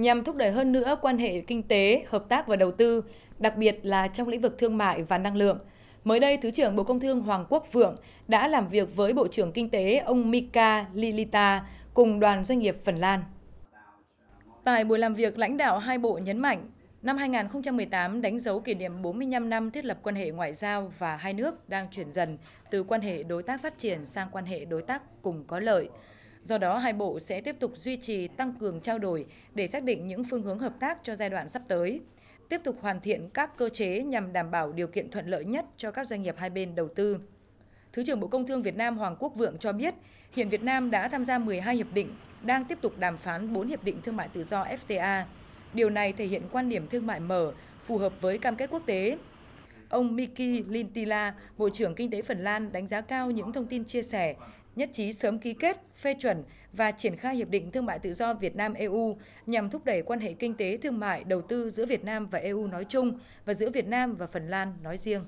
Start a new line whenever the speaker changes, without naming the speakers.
nhằm thúc đẩy hơn nữa quan hệ kinh tế, hợp tác và đầu tư, đặc biệt là trong lĩnh vực thương mại và năng lượng. Mới đây, Thứ trưởng Bộ Công Thương Hoàng Quốc Vượng đã làm việc với Bộ trưởng Kinh tế ông Mika Lilita cùng đoàn doanh nghiệp Phần Lan. Tại buổi làm việc, lãnh đạo hai bộ nhấn mạnh, năm 2018 đánh dấu kỷ niệm 45 năm thiết lập quan hệ ngoại giao và hai nước đang chuyển dần từ quan hệ đối tác phát triển sang quan hệ đối tác cùng có lợi. Do đó, hai bộ sẽ tiếp tục duy trì tăng cường trao đổi để xác định những phương hướng hợp tác cho giai đoạn sắp tới, tiếp tục hoàn thiện các cơ chế nhằm đảm bảo điều kiện thuận lợi nhất cho các doanh nghiệp hai bên đầu tư. Thứ trưởng Bộ Công Thương Việt Nam Hoàng Quốc Vượng cho biết, hiện Việt Nam đã tham gia 12 hiệp định, đang tiếp tục đàm phán 4 hiệp định thương mại tự do FTA. Điều này thể hiện quan điểm thương mại mở, phù hợp với cam kết quốc tế. Ông Miki Lintila, Bộ trưởng Kinh tế Phần Lan đánh giá cao những thông tin chia sẻ nhất trí sớm ký kết, phê chuẩn và triển khai Hiệp định Thương mại Tự do Việt Nam-EU nhằm thúc đẩy quan hệ kinh tế, thương mại, đầu tư giữa Việt Nam và EU nói chung và giữa Việt Nam và Phần Lan nói riêng.